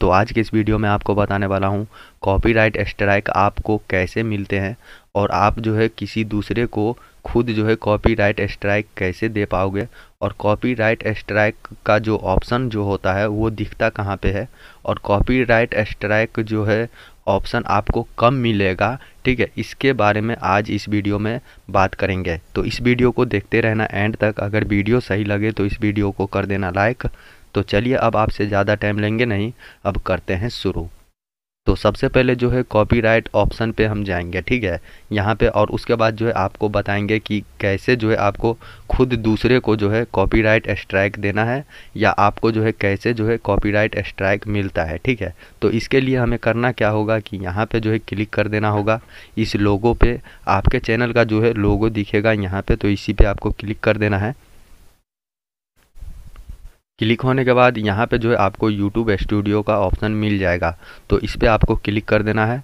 तो आज के इस वीडियो में आपको बताने वाला हूँ कॉपीराइट स्ट्राइक आपको कैसे मिलते हैं और आप जो है किसी दूसरे को खुद जो है कॉपीराइट स्ट्राइक कैसे दे पाओगे और कॉपीराइट स्ट्राइक का जो ऑप्शन जो होता है वो दिखता कहाँ पे है और कॉपीराइट स्ट्राइक जो है ऑप्शन आपको कम मिलेगा ठीक है इसके बारे में आज इस वीडियो में बात करेंगे तो इस वीडियो को देखते रहना एंड तक अगर वीडियो सही लगे तो इस वीडियो को कर देना लाइक तो चलिए अब आपसे ज़्यादा टाइम लेंगे नहीं अब करते हैं शुरू तो सबसे पहले जो है कॉपीराइट ऑप्शन पे हम जाएंगे ठीक है यहाँ पे और उसके बाद जो है आपको बताएंगे कि कैसे जो है आपको खुद दूसरे को जो है कॉपीराइट स्ट्राइक देना है या आपको जो है कैसे जो है कॉपीराइट स्ट्राइक मिलता है ठीक है तो इसके लिए हमें करना क्या होगा कि यहाँ पे जो है क्लिक कर देना होगा इस लोगो पर आपके चैनल का जो है लोगो दिखेगा यहाँ पर तो इसी पर आपको क्लिक कर देना है क्लिक होने के बाद यहाँ पे जो है आपको यूट्यूब स्टूडियो का ऑप्शन मिल जाएगा तो इस पर आपको क्लिक कर देना है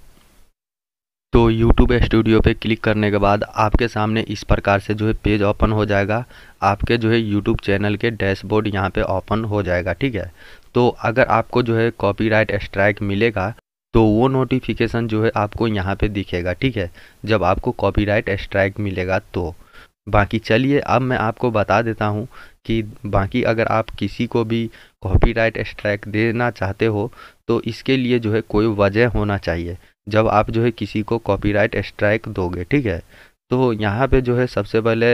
तो यूट्यूब स्टूडियो पे क्लिक करने के बाद आपके सामने इस प्रकार से जो है पेज ओपन हो जाएगा आपके जो है यूट्यूब चैनल के डैशबोर्ड यहाँ पे ओपन हो जाएगा ठीक है तो अगर आपको जो है कॉपीराइट स्ट्राइक मिलेगा तो वो नोटिफिकेशन जो है आपको यहाँ पे दिखेगा ठीक है जब आपको कॉपीराइट स्ट्राइक मिलेगा तो बाकी चलिए अब मैं आपको बता देता हूँ कि बाकी अगर आप किसी को भी कॉपीराइट स्ट्राइक देना चाहते हो तो इसके लिए जो है कोई वजह होना चाहिए जब आप जो है किसी को कॉपीराइट स्ट्राइक दोगे ठीक है तो यहाँ पे जो है सबसे पहले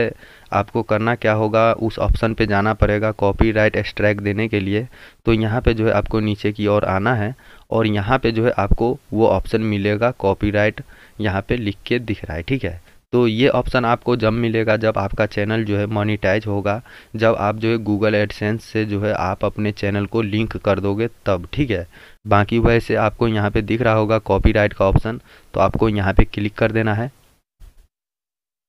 आपको करना क्या होगा उस ऑप्शन पे जाना पड़ेगा कॉपीराइट स्ट्राइक देने के लिए तो यहाँ पे जो है आपको नीचे की ओर आना है और यहाँ पे जो है आपको वो ऑप्शन मिलेगा कॉपीराइट यहाँ पर लिख के दिख रहा है ठीक है तो ये ऑप्शन आपको जब मिलेगा जब आपका चैनल जो है मोनिटाइज होगा जब आप जो है गूगल एडसेंस से जो है आप अपने चैनल को लिंक कर दोगे तब ठीक है बाकी वैसे आपको यहाँ पे दिख रहा होगा कॉपीराइट का ऑप्शन तो आपको यहाँ पे क्लिक कर देना है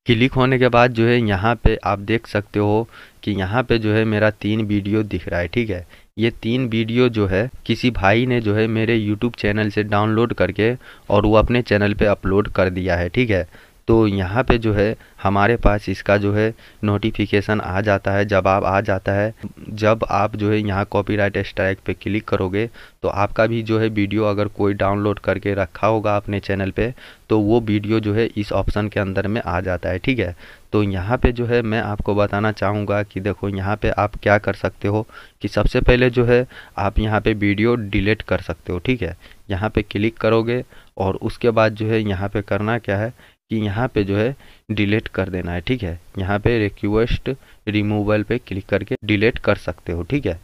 क्लिक होने के बाद जो है यहाँ पे आप देख सकते हो कि यहाँ पे जो है मेरा तीन वीडियो दिख रहा है ठीक है ये तीन वीडियो जो है किसी भाई ने जो है मेरे यूट्यूब चैनल से डाउनलोड करके और वो अपने चैनल पे अपलोड कर दिया है ठीक है तो यहाँ पे जो है हमारे पास इसका जो है नोटिफिकेशन आ जाता है जवाब आ जाता है जब आप जो है यहाँ कॉपीराइट स्ट्राइक पे क्लिक करोगे तो आपका भी जो है वीडियो अगर कोई डाउनलोड करके रखा होगा अपने चैनल पे तो वो वीडियो जो है इस ऑप्शन के अंदर में आ जाता है ठीक है तो यहाँ पे जो है मैं आपको बताना चाहूँगा कि देखो यहाँ पे आप क्या कर सकते हो कि सबसे पहले जो है आप यहाँ पे वीडियो डिलीट कर सकते हो ठीक है यहाँ पे क्लिक करोगे और उसके बाद जो है यहाँ पे करना क्या है कि यहाँ पे जो है डिलीट कर देना है ठीक है यहाँ पे रिक्वेस्ट रिमूवल पे क्लिक करके डिलीट कर सकते हो ठीक है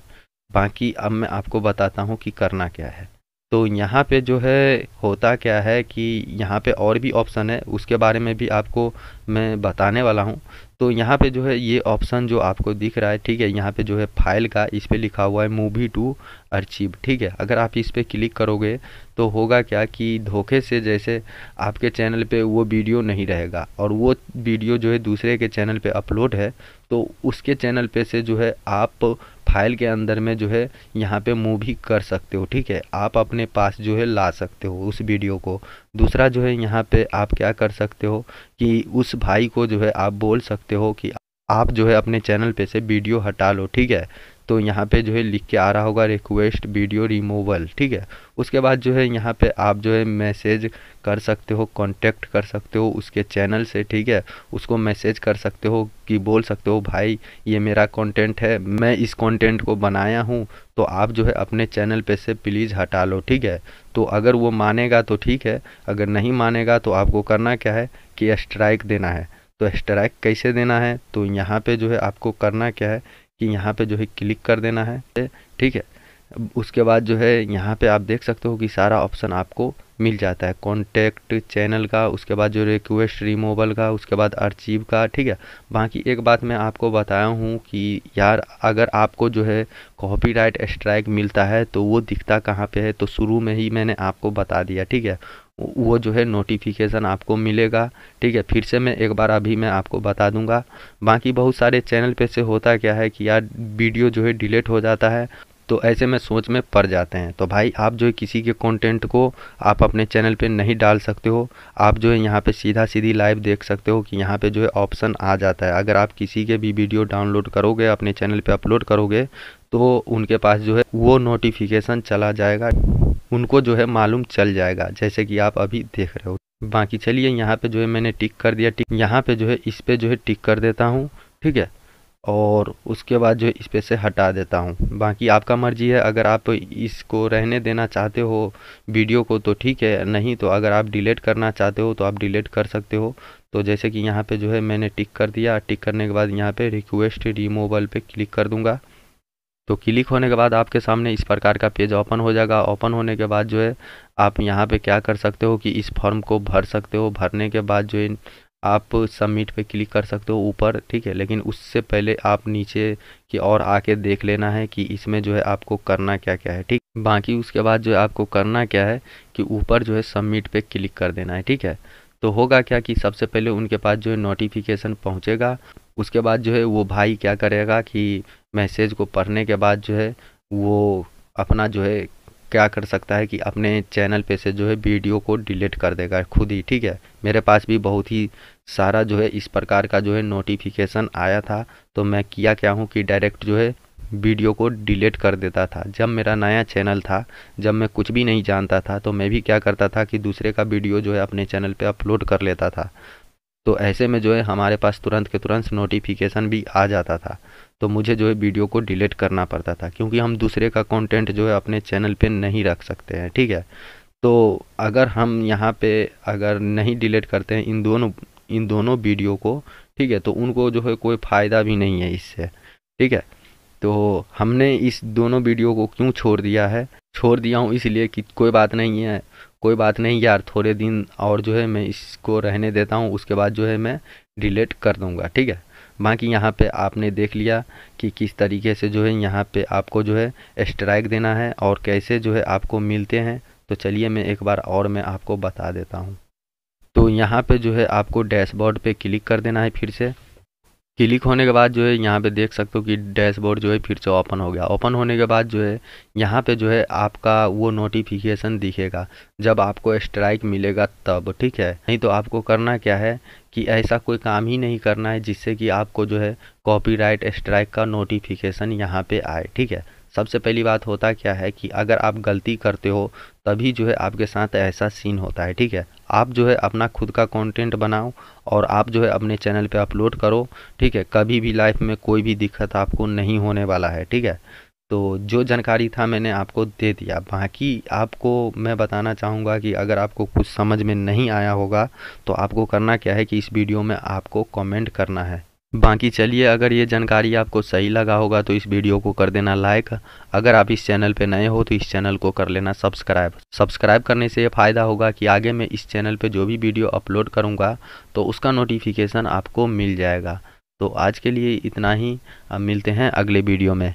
बाकी अब मैं आपको बताता हूँ कि करना क्या है तो यहाँ पे जो है होता क्या है कि यहाँ पे और भी ऑप्शन है उसके बारे में भी आपको मैं बताने वाला हूँ तो यहाँ पे जो है ये ऑप्शन जो आपको दिख रहा है ठीक है यहाँ पे जो है फाइल का इस पर लिखा हुआ है मूवी टू अर्चीव ठीक है अगर आप इस पर क्लिक करोगे तो होगा क्या कि धोखे से जैसे आपके चैनल पे वो वीडियो नहीं रहेगा और वो वीडियो जो है दूसरे के चैनल पे अपलोड है तो उसके चैनल पे से जो है आप फाइल के अंदर में जो है यहाँ पे मूवी कर सकते हो ठीक है आप अपने पास जो है ला सकते हो उस वीडियो को दूसरा जो है यहाँ पे आप क्या कर सकते हो कि उस भाई को जो है आप बोल सकते हो कि आप जो है अपने चैनल पे से वीडियो हटा लो ठीक है तो यहाँ पे जो है लिख के आ रहा होगा रिक्वेस्ट वीडियो रिमूवल ठीक है उसके बाद जो है यहाँ पे आप जो है मैसेज कर सकते हो कांटेक्ट कर सकते हो उसके चैनल से ठीक है उसको मैसेज कर सकते हो कि बोल सकते हो भाई ये मेरा कंटेंट है मैं इस कंटेंट को बनाया हूँ तो आप जो है अपने चैनल पे से प्लीज़ हटा लो ठीक है तो अगर वो मानेगा तो ठीक है अगर नहीं मानेगा तो आपको करना क्या है कि स्ट्राइक देना है तो स्ट्राइक कैसे देना है तो यहाँ पे जो है आपको करना क्या है कि यहाँ पे जो है क्लिक कर देना है ठीक है उसके बाद जो है यहाँ पे आप देख सकते हो कि सारा ऑप्शन आपको मिल जाता है कॉन्टैक्ट चैनल का उसके बाद जो रिक्वेस्ट रिमूवल का उसके बाद अर्चीव का ठीक है बाकी एक बात मैं आपको बताया हूँ कि यार अगर आपको जो है कॉपीराइट स्ट्राइक मिलता है तो वो दिखता कहाँ पे है तो शुरू में ही मैंने आपको बता दिया ठीक है वो जो है नोटिफिकेशन आपको मिलेगा ठीक है फिर से मैं एक बार अभी मैं आपको बता दूंगा बाकी बहुत सारे चैनल पे से होता क्या है कि यार वीडियो जो है डिलीट हो जाता है तो ऐसे में सोच में पड़ जाते हैं तो भाई आप जो है किसी के कंटेंट को आप अपने चैनल पे नहीं डाल सकते हो आप जो है यहाँ पे सीधा सीधी लाइव देख सकते हो कि यहाँ पे जो है ऑप्शन आ जाता है अगर आप किसी के भी वीडियो डाउनलोड करोगे अपने चैनल पे अपलोड करोगे तो उनके पास जो है वो नोटिफिकेशन चला जाएगा उनको जो है मालूम चल जाएगा जैसे कि आप अभी देख रहे हो बाकी चलिए यहाँ पर जो है मैंने टिक कर दिया टिक यहाँ पर जो है इस पर जो है टिक कर देता हूँ ठीक है और उसके बाद जो इस पर से हटा देता हूँ बाकी आपका मर्ज़ी है अगर आप इसको रहने देना चाहते हो वीडियो को तो ठीक है नहीं तो अगर आप डिलीट करना चाहते हो तो आप डिलीट कर सकते हो तो जैसे कि यहाँ पे जो है मैंने टिक कर दिया टिक करने के बाद यहाँ पे रिक्वेस्ट रिमूवल पे क्लिक कर दूँगा तो क्लिक होने के बाद आपके सामने इस प्रकार का पेज ओपन हो जाएगा ओपन होने के बाद जो है आप यहाँ पे क्या कर सकते हो कि इस फॉर्म को भर सकते हो भरने के बाद जो है आप सबमिट पे क्लिक कर सकते हो ऊपर ठीक है लेकिन उससे पहले आप नीचे की ओर आके देख लेना है कि इसमें जो है आपको करना क्या क्या है ठीक बाकी उसके बाद जो है आपको करना क्या है कि ऊपर जो है सबमिट पे क्लिक कर देना है ठीक है तो होगा क्या कि सबसे पहले उनके पास जो है नोटिफिकेशन पहुँचेगा उसके बाद जो है वो भाई क्या करेगा कि मैसेज को पढ़ने के बाद जो है वो अपना जो है क्या कर सकता है कि अपने चैनल पे से जो है वीडियो को डिलीट कर देगा खुद ही ठीक है मेरे पास भी बहुत ही सारा जो है इस प्रकार का जो है नोटिफिकेशन आया था तो मैं किया क्या हूँ कि डायरेक्ट जो है वीडियो को डिलीट कर देता था जब मेरा नया चैनल था जब मैं कुछ भी नहीं जानता था तो मैं भी क्या करता था कि दूसरे का वीडियो जो है अपने चैनल पर अपलोड कर लेता था तो ऐसे में जो है हमारे पास तुरंत के तुरंत नोटिफिकेशन भी आ जाता था तो मुझे जो है वीडियो को डिलीट करना पड़ता था क्योंकि हम दूसरे का कंटेंट जो है अपने चैनल पे नहीं रख सकते हैं ठीक है तो अगर हम यहाँ पे अगर नहीं डिलीट करते हैं इन दोनों इन दोनों वीडियो को ठीक है तो उनको जो है कोई फ़ायदा भी नहीं है इससे ठीक है तो हमने इस दोनों वीडियो को क्यों छोड़ दिया है छोड़ दिया हूँ इसलिए कि कोई बात नहीं है कोई बात नहीं यार थोड़े दिन और जो है मैं इसको रहने देता हूँ उसके बाद जो है मैं डिलीट कर दूँगा ठीक है बाकी यहाँ पे आपने देख लिया कि किस तरीके से जो है यहाँ पे आपको जो है स्ट्राइक देना है और कैसे जो है आपको मिलते हैं तो चलिए मैं एक बार और मैं आपको बता देता हूँ तो यहाँ पे जो है आपको डैशबोर्ड पे क्लिक कर देना है फिर से क्लिक होने के बाद जो है यहाँ पे देख सकते हो कि डैशबोर्ड जो है फिर से ओपन हो गया ओपन होने के बाद जो है यहाँ पे जो है आपका वो नोटिफिकेशन दिखेगा जब आपको स्ट्राइक मिलेगा तब ठीक है नहीं तो आपको करना क्या है कि ऐसा कोई काम ही नहीं करना है जिससे कि आपको जो है कॉपीराइट स्ट्राइक का नोटिफिकेशन यहाँ पे आए ठीक है सबसे पहली बात होता क्या है कि अगर आप गलती करते हो तभी जो है आपके साथ ऐसा सीन होता है ठीक है आप जो है अपना खुद का कंटेंट बनाओ और आप जो है अपने चैनल पे अपलोड करो ठीक है कभी भी लाइफ में कोई भी दिक्कत आपको नहीं होने वाला है ठीक है तो जो जानकारी था मैंने आपको दे दिया बाकी आपको मैं बताना चाहूँगा कि अगर आपको कुछ समझ में नहीं आया होगा तो आपको करना क्या है कि इस वीडियो में आपको कमेंट करना है बाकी चलिए अगर ये जानकारी आपको सही लगा होगा तो इस वीडियो को कर देना लाइक अगर आप इस चैनल पे नए हो तो इस चैनल को कर लेना सब्सक्राइब सब्सक्राइब करने से ये फ़ायदा होगा कि आगे मैं इस चैनल पे जो भी वीडियो अपलोड करूँगा तो उसका नोटिफिकेशन आपको मिल जाएगा तो आज के लिए इतना ही अब मिलते हैं अगले वीडियो में